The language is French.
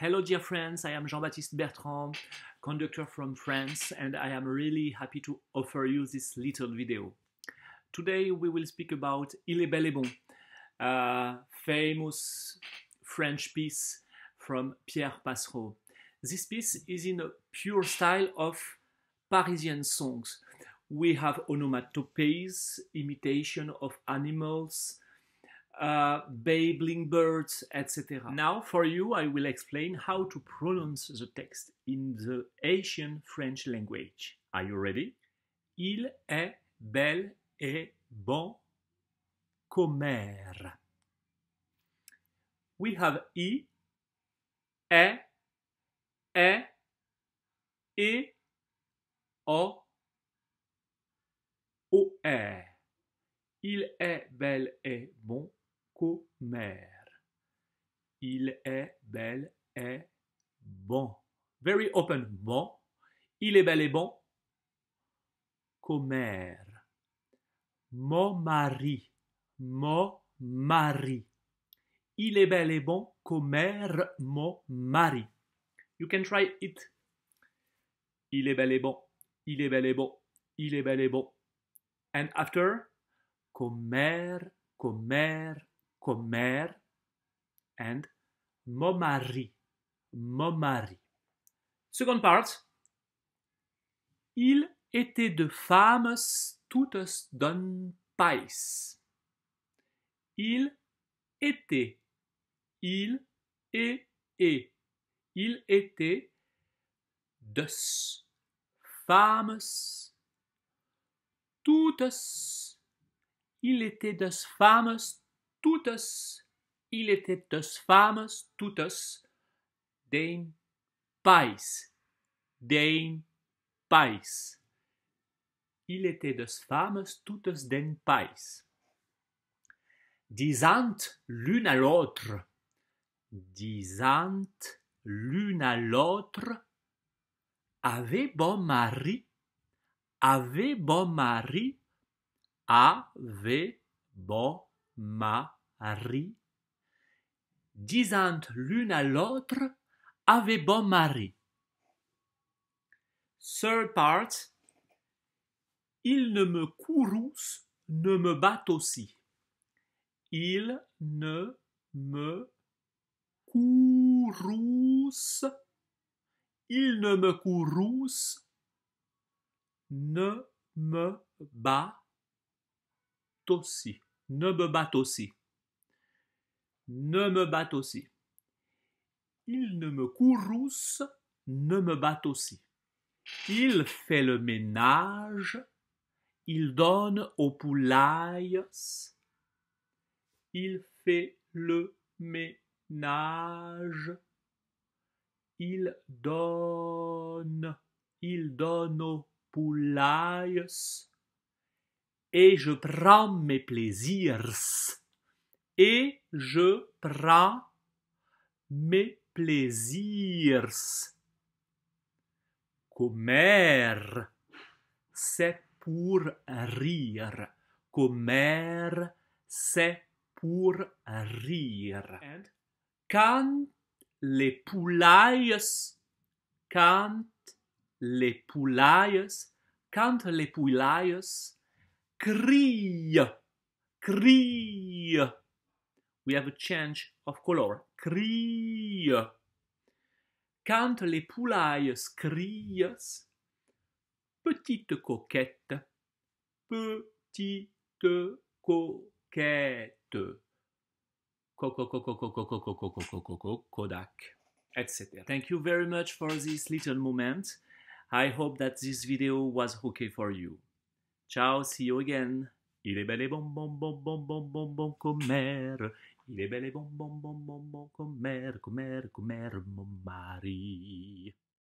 Hello, dear friends. I am Jean Baptiste Bertrand, conductor from France, and I am really happy to offer you this little video. Today, we will speak about Il est bel et bon, a famous French piece from Pierre Passereau. This piece is in a pure style of Parisian songs. We have onomatopoeias, imitation of animals, uh, babbling birds, etc. Now for you I will explain how to pronounce the text in the Asian French language. Are you ready? Il est bel et bon comer. We have I, E, E, E, O, O, E. Il est bel et bon comer. Il est bel et bon. Very open, bon. Il est bel et bon. Comer. Mon mari. Mon mari. Il est bel et bon. Comer mon mari. You can try it. Il est bel et bon. Il est bel et bon. Il est bel et bon. And after, comer, comer, Comer and Momari. Momari. Second part. Il était de femmes toutes d'un pays. »« Il était. Il et et. Il était de femmes toutes. Il était de femmes toutes, il était de famas toutes, pais. pais den pays. Il était de famas toutes Disant l'une à l'autre, disant l'une à l'autre, avait bon mari, avait bon mari, avait bon mari, disant l'une à l'autre avait bon mari. Third part Il ne me courousse ne me bat aussi. Il ne me courousse Il ne me courousse ne me bat aussi. Ne me batte aussi. Ne me batte aussi. Il ne me courrouce, ne me batte aussi. Il fait le ménage, il donne aux poulailles. Il fait le ménage. Il donne, il donne aux poulailles et je prends mes plaisirs. Et je prends mes plaisirs. Comer, c'est pour rire. Comer, c'est pour rire. Quand les poulailles, quand les poulailles, quand les poulailles Cri. Cri. We have a change of color. Cri. Quand les poulailles crient, petite coquette, petite coquette. Kodak, etc. Thank you very much for this little moment. I hope that this video was okay for you. Ciao, see you again. Il est bel et bon, bon, bon, bon, bon, bon, bon, mer. Il est bel et bon, bon, bon, bon, bon, mer, com'ère, mer, mon mari.